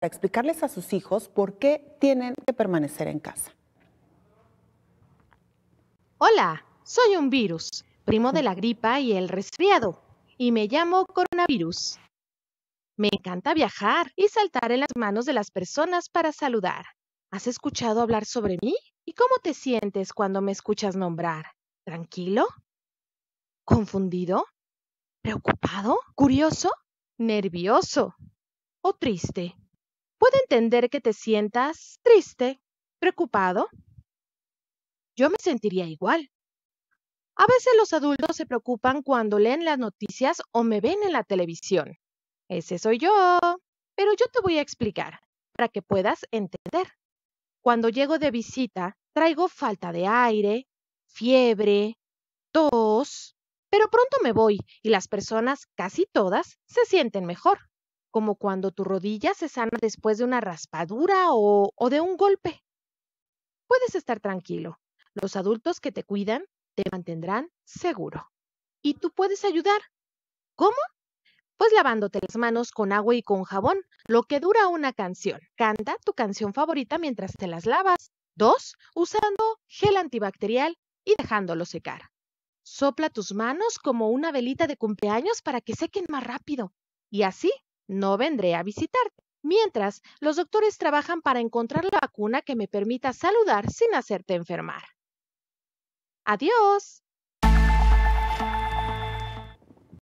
para explicarles a sus hijos por qué tienen que permanecer en casa. Hola, soy un virus, primo de la gripa y el resfriado, y me llamo coronavirus. Me encanta viajar y saltar en las manos de las personas para saludar. ¿Has escuchado hablar sobre mí? ¿Y cómo te sientes cuando me escuchas nombrar? ¿Tranquilo? ¿Confundido? ¿Preocupado? ¿Curioso? ¿Nervioso? ¿O triste? Puedo entender que te sientas triste, preocupado. Yo me sentiría igual. A veces los adultos se preocupan cuando leen las noticias o me ven en la televisión. Ese soy yo. Pero yo te voy a explicar para que puedas entender. Cuando llego de visita, traigo falta de aire, fiebre, tos, pero pronto me voy y las personas, casi todas, se sienten mejor como cuando tu rodilla se sana después de una raspadura o, de un golpe. Puedes estar tranquilo. Los adultos que te cuidan te mantendrán seguro. Y tú puedes ayudar. ¿Cómo? Pues lavándote las manos con agua y con jabón, lo que dura una canción. Canta tu canción favorita mientras te las lavas. Dos, usando gel antibacterial y dejándolo secar. Sopla tus manos como una velita de cumpleaños para que sequen más rápido. Y así no vendré a visitarte. Mientras, los doctores trabajan para encontrar la vacuna que me permita saludar sin hacerte enfermar. Adiós.